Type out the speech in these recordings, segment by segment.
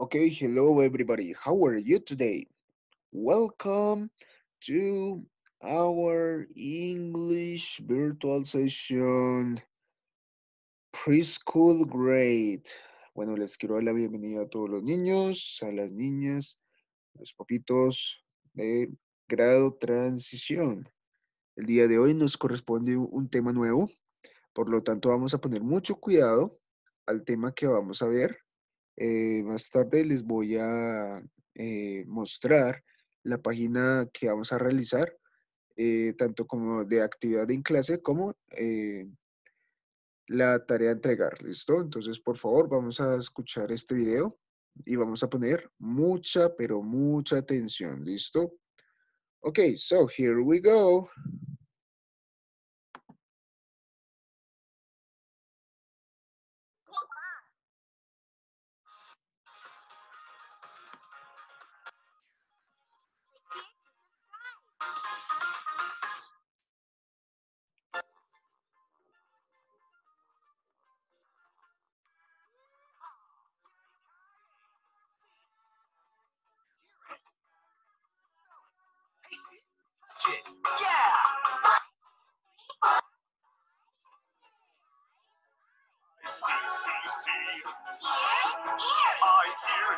Okay, hello everybody. How are you today? Welcome to our English virtual session preschool grade. Bueno, les quiero dar la bienvenida a todos los niños, a las niñas, los papitos de grado transición. El día de hoy nos corresponde un tema nuevo, por lo tanto vamos a poner mucho cuidado al tema que vamos a ver eh, más tarde les voy a eh, mostrar la página que vamos a realizar, eh, tanto como de actividad en clase como la tarea a entregar, ¿listo? Entonces, por favor, vamos a escuchar este video y vamos a poner mucha, pero mucha atención, ¿listo? Ok, so here we go.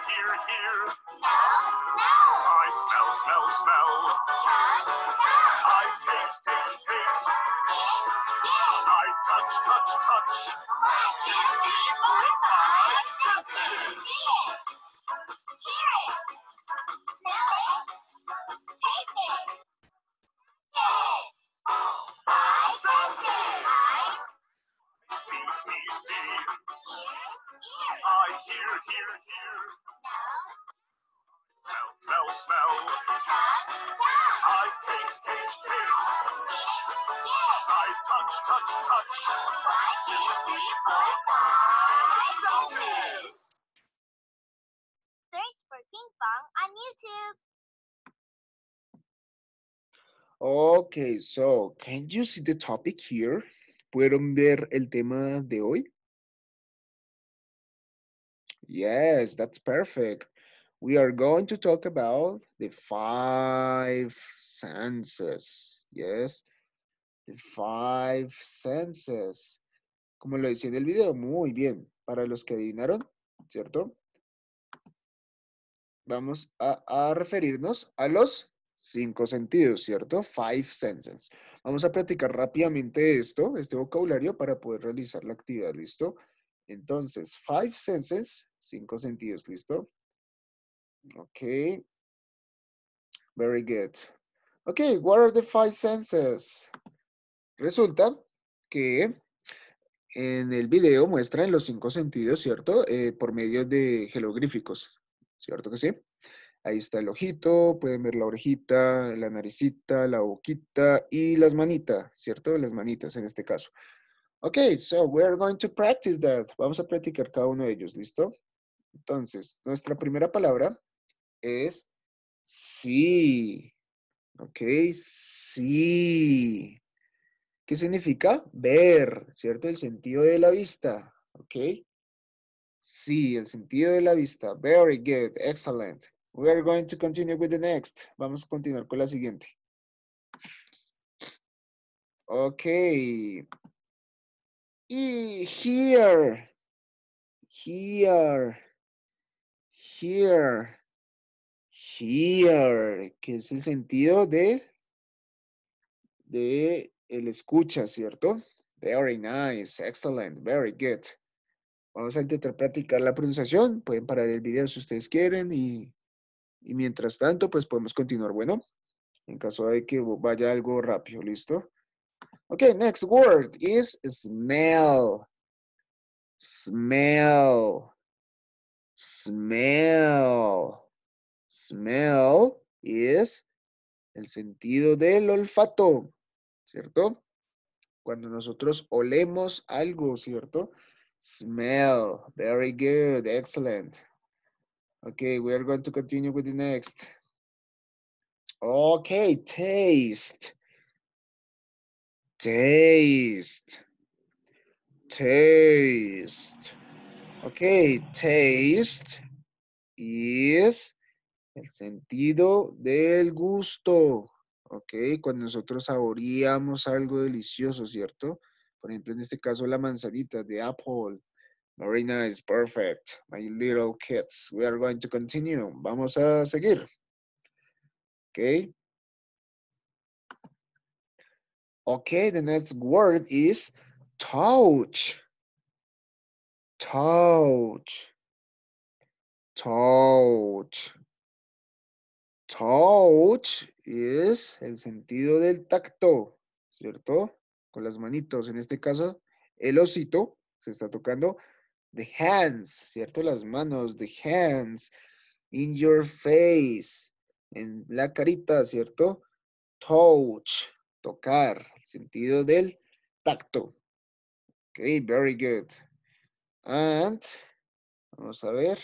hear, hear. Smell, smell. I smell, smell, smell. Tug, tug. I taste, taste, taste. Skin, skin. I touch, touch, touch. One, two, three, four, five, six, seven, eight. hear, hear. Smell, smell, smell. I taste, taste, taste. I touch, touch, touch. One, two, three, four, five. Senses. Search for ping pong on YouTube. Okay, so can you see the topic here? ¿Pueden ver el tema de hoy? Yes, that's perfect. We are going to talk about the five senses. Yes, the five senses. Como lo decía en el video, muy bien. Para los que adivinaron, ¿cierto? Vamos a, referirnos a los cinco sentidos, ¿cierto? Five senses. Vamos a practicar rápidamente esto, este vocabulario, para poder realizar la actividad, ¿listo? listo entonces, five senses, cinco sentidos, ¿listo? Ok. Very good. Ok, what are the five senses? Resulta que en el video muestran los cinco sentidos, ¿cierto? Eh, por medio de jeroglíficos, ¿cierto que sí? Ahí está el ojito, pueden ver la orejita, la naricita, la boquita y las manitas, ¿cierto? Las manitas en este caso. Ok, so we're going to practice that. Vamos a practicar cada uno de ellos, ¿listo? Entonces, nuestra primera palabra es sí. Ok, sí. ¿Qué significa? Ver, ¿cierto? El sentido de la vista. Ok. Sí, el sentido de la vista. Very good, excellent. We are going to continue with the next. Vamos a continuar con la siguiente. Ok. Y here, here, here, here, que es el sentido de, de el escucha, ¿cierto? Very nice, excellent, very good. Vamos a intentar practicar la pronunciación. Pueden parar el video si ustedes quieren y, y mientras tanto, pues podemos continuar, bueno, en caso de que vaya algo rápido, ¿listo? Okay, next word is smell. Smell. Smell. Smell is el sentido del olfato, ¿cierto? Cuando nosotros olemos algo, ¿cierto? Smell. Very good. Excellent. Okay, we are going to continue with the next. Okay, taste. taste, taste. Okay, taste es el sentido del gusto. Ok, cuando nosotros saboreamos algo delicioso, ¿cierto? Por ejemplo, en este caso, la manzanita de Apple. Marina is perfect. My little kids, we are going to continue. Vamos a seguir. Ok. Okay, the next word is touch. Touch. Touch. Touch es el sentido del tacto, ¿cierto? Con las manitos. En este caso, el osito se está tocando the hands, ¿cierto? Las manos, the hands, in your face, en la carita, ¿cierto? Touch tocar, sentido del tacto. Ok, very good. And, vamos a ver,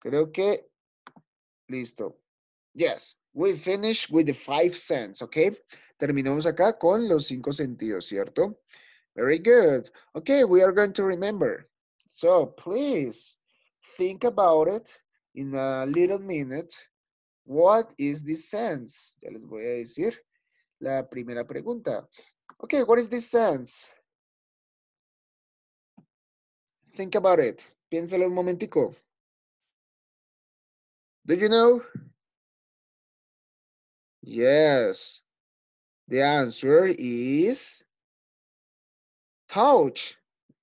creo que, listo. Yes, we finish with the five sense, ok. Terminamos acá con los cinco sentidos, ¿cierto? Very good. Okay, we are going to remember. So please think about it in a little minute. What is the sense? Ya les voy a decir la primera pregunta. Okay, what is this sense? Think about it. Piénsalo un momentico. Do you know? Yes. The answer is touch.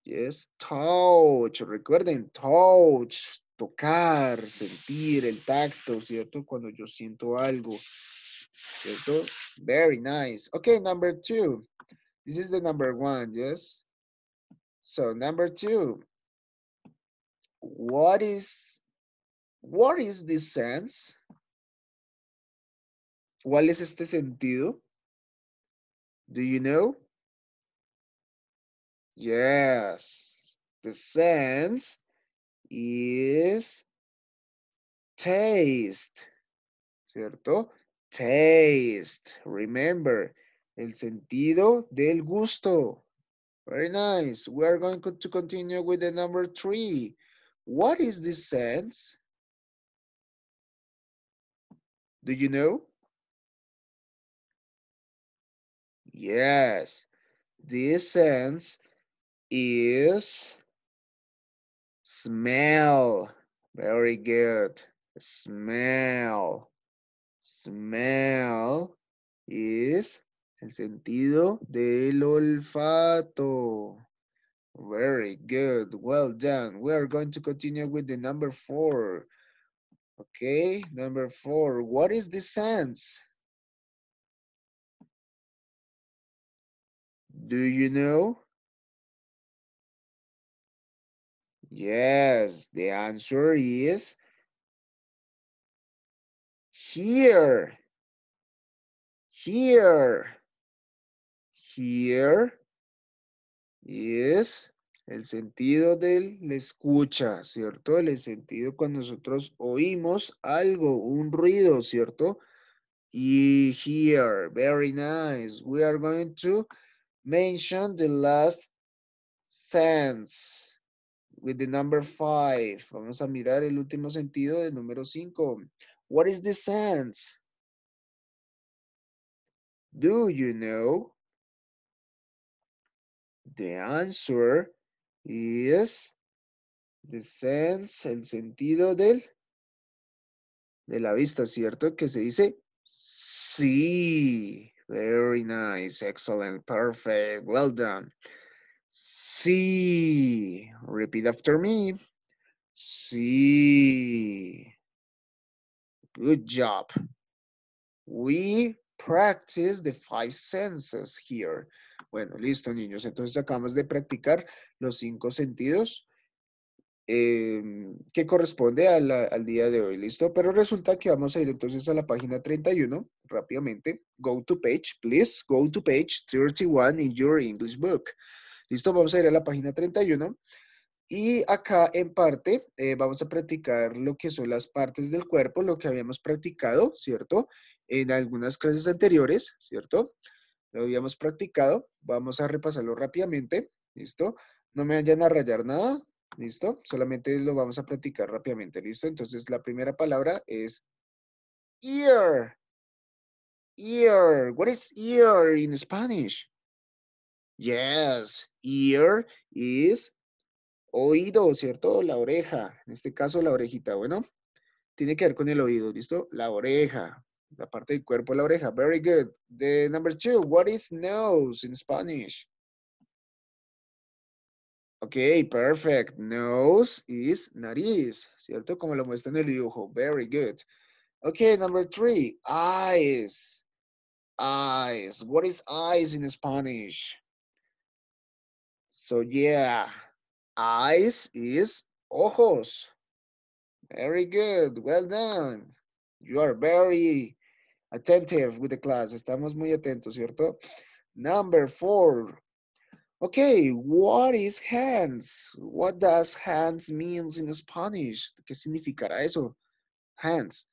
Yes, touch. Recuerden, touch, tocar, sentir el tacto, ¿cierto? Cuando yo siento algo. Very nice. Okay, number two. This is the number one, yes? So number two, what is, what is this sense? ¿Cuál es este sentido? Do you know? Yes, the sense is taste, ¿cierto? Taste. Remember, el sentido del gusto. Very nice. We are going to continue with the number three. What is this sense? Do you know? Yes, this sense is smell. Very good. Smell. Smell is el sentido del olfato. Very good. Well done. We are going to continue with the number four. Okay, number four. What is the sense? Do you know? Yes, the answer is here, here, here es el sentido del escucha, ¿cierto? El sentido cuando nosotros oímos algo, un ruido, ¿cierto? Y here, very nice. We are going to mention the last sense with the number five. Vamos a mirar el último sentido del número cinco. What is the sense? Do you know? The answer is the sense, el sentido del, de la vista, ¿cierto? Que se dice sí. Very nice, excellent, perfect, well done. See. Repeat after me. See. Good job. We practice the five senses here. Bueno, listo, niños. Entonces acabamos de practicar los cinco sentidos em, que corresponde al día de hoy. ¿Listo? Pero resulta que vamos a ir entonces a la página 31 rápidamente. Go to page, please. Go to page 31 in your English book. ¿Listo? Vamos a ir a la página 31 y acá en parte eh, vamos a practicar lo que son las partes del cuerpo, lo que habíamos practicado, ¿cierto? En algunas clases anteriores, ¿cierto? Lo habíamos practicado. Vamos a repasarlo rápidamente, ¿listo? No me vayan a rayar nada, ¿listo? Solamente lo vamos a practicar rápidamente, ¿listo? Entonces la primera palabra es ear. Ear. What is ear in Spanish? Yes, ear is oído, ¿cierto? La oreja, en este caso la orejita, bueno, tiene que ver con el oído, ¿listo? La oreja, la parte del cuerpo la oreja. Very good. The number two, what is nose in Spanish? Ok, perfect. Nose is nariz, ¿cierto? Como lo muestra en el dibujo. Very good. Ok, number three, eyes. Eyes. What is eyes in Spanish? So yeah, Eyes is ojos. Very good. Well done. You are very attentive with the class. Estamos muy atentos, ¿cierto? Number four. Okay, what is hands? What does hands means in Spanish? ¿Qué significará eso? Hands.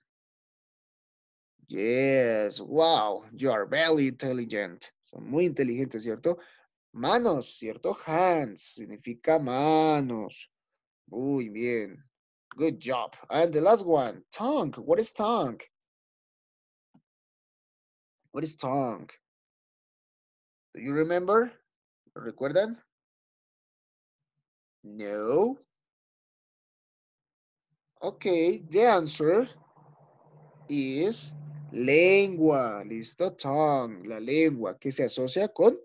Yes, wow, you are very intelligent. Son muy inteligentes, ¿cierto? Manos, ¿cierto? Hands significa manos. Muy bien. Good job. And the last one, tongue. What is tongue? What is tongue? Do you remember? recuerdan? No. Okay, the answer is lengua. Listo, tongue, la lengua que se asocia con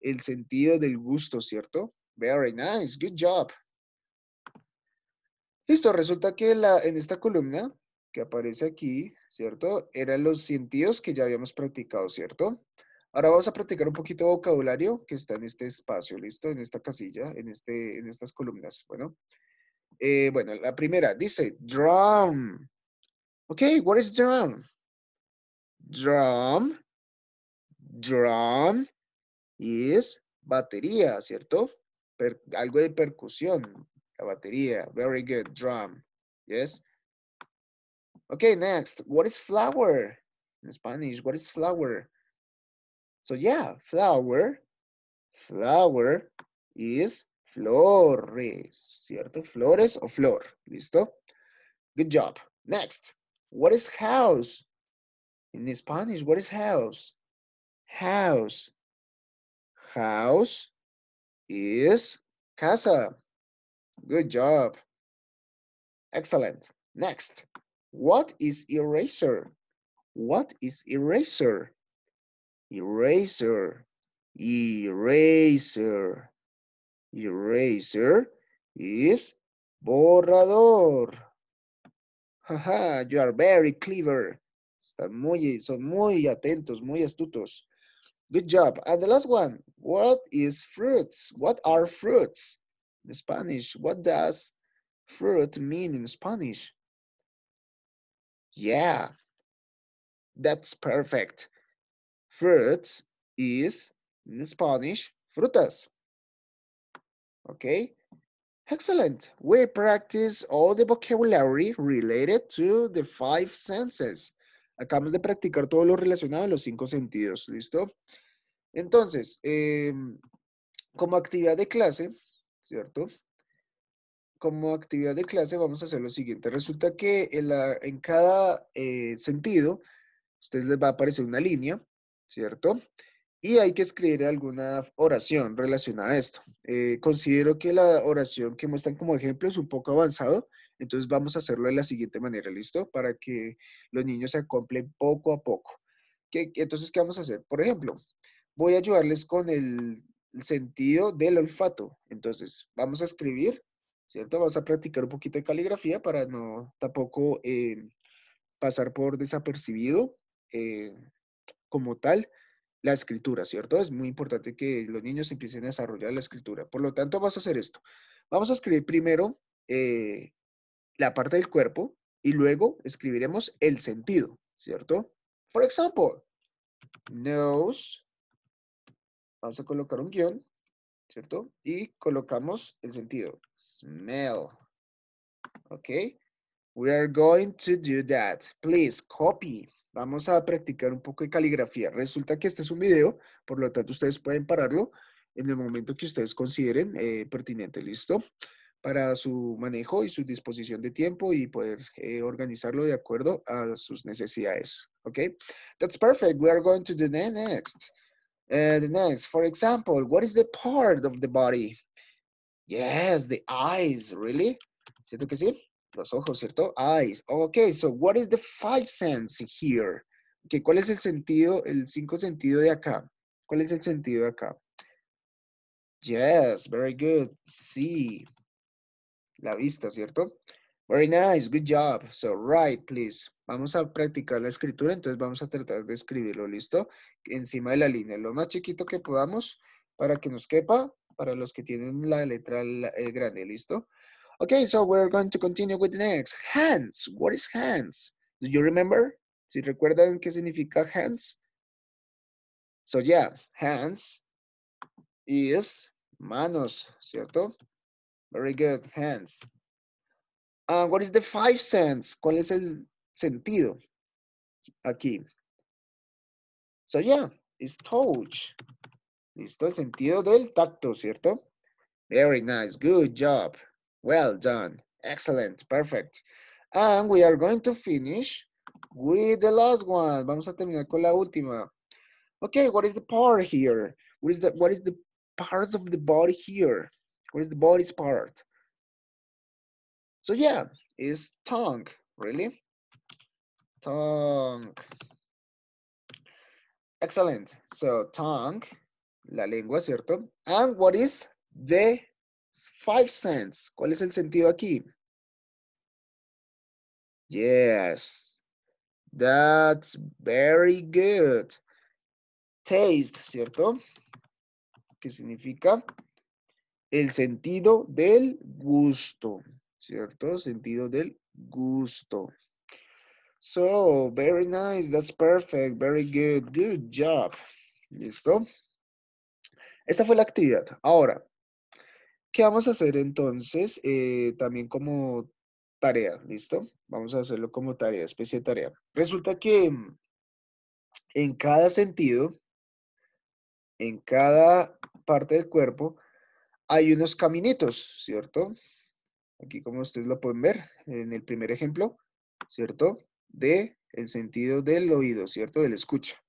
el sentido del gusto, ¿cierto? Very nice, good job. Listo, resulta que la, en esta columna que aparece aquí, ¿cierto? Eran los sentidos que ya habíamos practicado, ¿cierto? Ahora vamos a practicar un poquito de vocabulario que está en este espacio, ¿listo? En esta casilla, en, este, en estas columnas, bueno. Eh, bueno, la primera dice drum. Ok, what is drum? Drum, drum, y es batería, ¿cierto? Per, algo de percusión, la batería. Very good, drum. Yes. Okay, next. What is flower? In Spanish, what is flower? So yeah, flower, flower is flores, ¿cierto? Flores o flor, ¿listo? Good job. Next, what is house? In Spanish, what is house? House House is casa. Good job. Excellent. Next, what is eraser? What is eraser? Eraser, eraser, eraser is borrador. Haha, you are very clever. Están muy, son muy atentos, muy astutos. Good job. And uh, the last one, what is fruits? What are fruits? In Spanish, what does fruit mean in Spanish? Yeah, that's perfect. Fruits is, in Spanish, frutas. Okay, excellent. We practice all the vocabulary related to the five senses. Acabamos de practicar todo lo relacionado a los cinco sentidos, ¿listo? Entonces, em, como actividad de clase, ¿cierto? Como actividad de clase vamos a hacer lo siguiente. Resulta que en, cada eh, sentido, ustedes les va a aparecer una línea, ¿cierto? Y hay que escribir alguna oración relacionada a esto. Eh, considero que la oración que muestran como ejemplo es un poco avanzado, entonces vamos a hacerlo de la siguiente manera, ¿listo? Para que los niños se acomplen poco a poco. ¿Qué, entonces, ¿qué vamos a hacer? Por ejemplo, voy a ayudarles con el sentido del olfato. Entonces, vamos a escribir, ¿cierto? Vamos a practicar un poquito de caligrafía para no tampoco eh, pasar por desapercibido eh, como tal la escritura, ¿cierto? Es muy importante que los niños empiecen a desarrollar la escritura. Por lo tanto, vamos a hacer esto. Vamos a escribir primero eh, la parte del cuerpo y luego escribiremos el sentido, ¿cierto? Por ejemplo, nose, vamos a colocar un guión, ¿cierto? Y colocamos el sentido, smell, ¿ok? We are going to do that. Please copy. Vamos a practicar un poco de caligrafía. Resulta que este es un video, por lo tanto ustedes pueden pararlo en el momento que ustedes consideren eh, pertinente, ¿listo? para su manejo y su disposición de tiempo y poder eh, organizarlo de acuerdo a sus necesidades. Ok. that's perfect. We are going to the next. Eh, the next, for example, what is the part of the body? Yes, the eyes, really? ¿Cierto que sí? Los ojos, ¿cierto? Eyes. Okay, so what is the five sense here? Okay, ¿Cuál es el sentido, el cinco sentido de acá? ¿Cuál es el sentido de acá? Yes, very good. See la vista, ¿cierto? Very nice, good job. So right, please. Vamos a practicar la escritura, entonces vamos a tratar de escribirlo, ¿listo? Encima de la línea, lo más chiquito que podamos para que nos quepa, para los que tienen la letra eh, grande, ¿listo? Okay, so we're going to continue with the next. Hands, what is hands? Do you remember? ¿Si recuerdan qué significa hands? So yeah, hands is manos, ¿cierto? Very good, hands. Uh, what is the five sense? ¿Cuál es el sentido aquí? So yeah, it's touch. Listo, el sentido del tacto, ¿cierto? Very nice, good job. Well done, excellent, perfect. And we are going to finish with the last one. Vamos a terminar con la última. Okay, what is the part here? What is the, what is the parts of the body here? What is the body's part? So yeah, is tongue, really? Tongue. Excellent. So tongue, la lengua, ¿cierto? And what is the five sense? ¿Cuál es el sentido aquí? Yes. That's very good. Taste, ¿cierto? ¿Qué significa? el sentido del gusto, ¿cierto? Sentido del gusto. So, very nice, that's perfect, very good, good job. ¿Listo? Esta fue la actividad. Ahora, ¿qué vamos a hacer entonces? Eh, también como tarea, ¿listo? Vamos a hacerlo como tarea, especie de tarea. Resulta que en cada sentido, en cada parte del cuerpo, hay unos caminitos, ¿cierto? Aquí como ustedes lo pueden ver en el primer ejemplo, ¿cierto? De el sentido del oído, ¿cierto? Del escucha.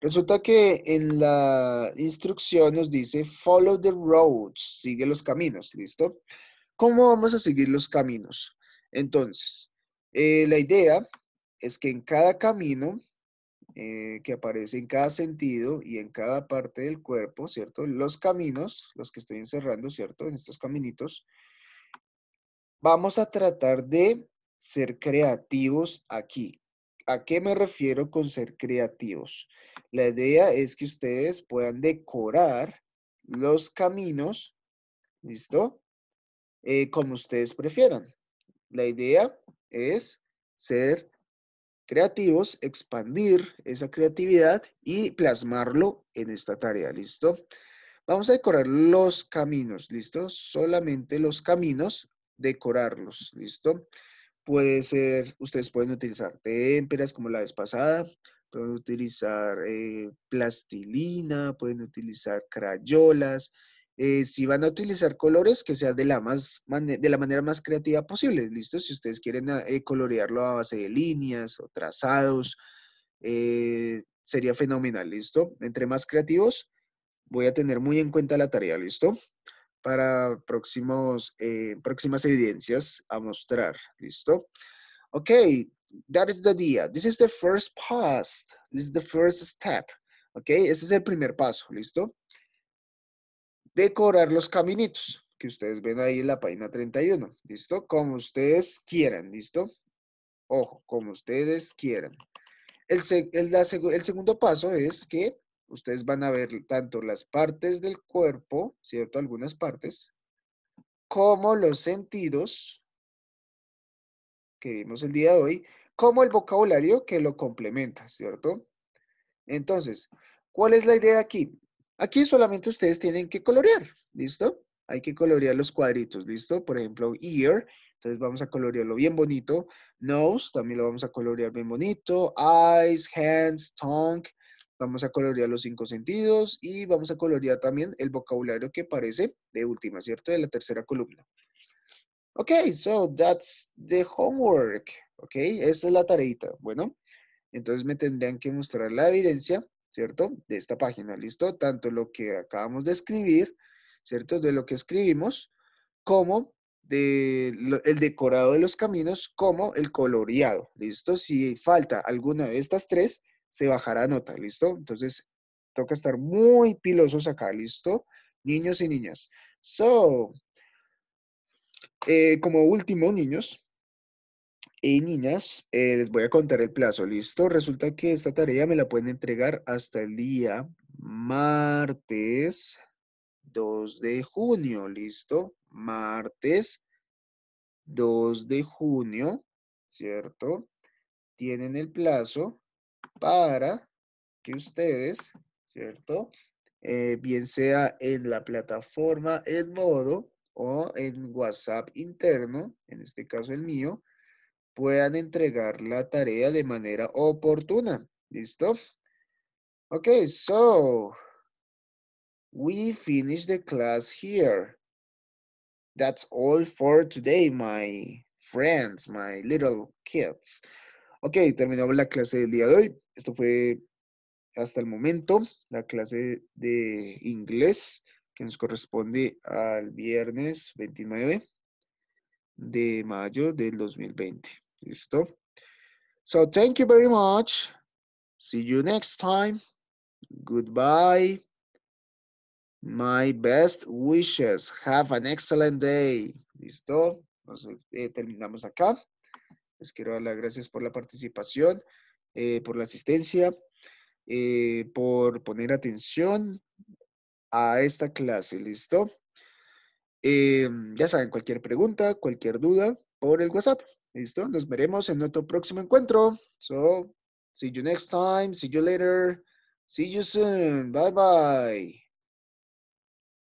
Resulta que en la instrucción nos dice follow the roads, sigue los caminos, ¿listo? ¿Cómo vamos a seguir los caminos? Entonces, eh, la idea es que en cada camino eh, que aparece en cada sentido y en cada parte del cuerpo, ¿cierto? Los caminos, los que estoy encerrando, ¿cierto? En estos caminitos. Vamos a tratar de ser creativos aquí. ¿A qué me refiero con ser creativos? La idea es que ustedes puedan decorar los caminos, ¿listo? Eh, como ustedes prefieran. La idea es ser creativos, expandir esa creatividad y plasmarlo en esta tarea, ¿listo? Vamos a decorar los caminos, ¿listo? Solamente los caminos, decorarlos, ¿listo? Puede ser, ustedes pueden utilizar témperas como la vez pasada, pueden utilizar eh, plastilina, pueden utilizar crayolas, eh, si van a utilizar colores, que sean de la, más, de la manera más creativa posible, ¿listo? Si ustedes quieren ah, eh, colorearlo a base de líneas o trazados, eh, sería fenomenal, ¿listo? Entre más creativos, voy a tener muy en cuenta la tarea, ¿listo? Para próximos, próximas evidencias a mostrar, ¿listo? Ok, that is the idea. This is the first pass. This is the first step. Ok, este es el primer paso, ¿listo? Decorar los caminitos que ustedes ven ahí en la página 31, ¿listo? Como ustedes quieran, ¿listo? Ojo, como ustedes quieran. El, el segundo paso es que ustedes van a ver tanto las partes del cuerpo, ¿cierto? Algunas partes, como los sentidos que vimos el día de hoy, como el vocabulario que lo complementa, ¿cierto? Entonces, ¿cuál es la idea aquí? Aquí solamente ustedes tienen que colorear, ¿listo? Hay que colorear los cuadritos, ¿listo? Por ejemplo, ear, entonces vamos a colorearlo bien bonito. Nose, también lo vamos a colorear bien bonito. Eyes, hands, tongue. Vamos a colorear los cinco sentidos y vamos a colorear también el vocabulario que aparece de última, ¿cierto? De la tercera columna. Ok, so that's the homework. Ok, esta es la tareita. Bueno, entonces me tendrían que mostrar la evidencia ¿cierto? De esta página, ¿listo? Tanto lo que acabamos de escribir, ¿cierto? De lo que escribimos, como de el decorado de los caminos, como el coloreado, ¿listo? Si falta alguna de estas tres, se bajará nota, ¿listo? Entonces, toca estar muy pilosos acá, ¿listo? Niños y niñas. So, eh, como último, niños, y niñas, eh, les voy a contar el plazo, ¿listo? Resulta que esta tarea me la pueden entregar hasta el día martes 2 de junio, ¿listo? Martes 2 de junio, ¿cierto? Tienen el plazo para que ustedes, ¿cierto? Eh, bien sea en la plataforma en modo o en WhatsApp interno, en este caso el mío, puedan entregar la tarea de manera oportuna. ¿Listo? Okay, so we finish the class here. That's all for today, my friends, my little kids. Ok, terminamos la clase del día de hoy. Esto fue hasta el momento la clase de inglés que nos corresponde al viernes 29 de mayo del 2020. ¿Listo? So, thank you very much. See you next time. Goodbye. My best wishes. Have an excellent day. ¿Listo? Eh, terminamos acá. Les quiero dar las gracias por la participación, eh, por la asistencia, eh, por poner atención a esta clase. ¿Listo? ya saben, cualquier pregunta, cualquier duda, por el WhatsApp. ¿Listo? Nos veremos en nuestro próximo encuentro. So, see you next time. See you later. See you soon. Bye bye.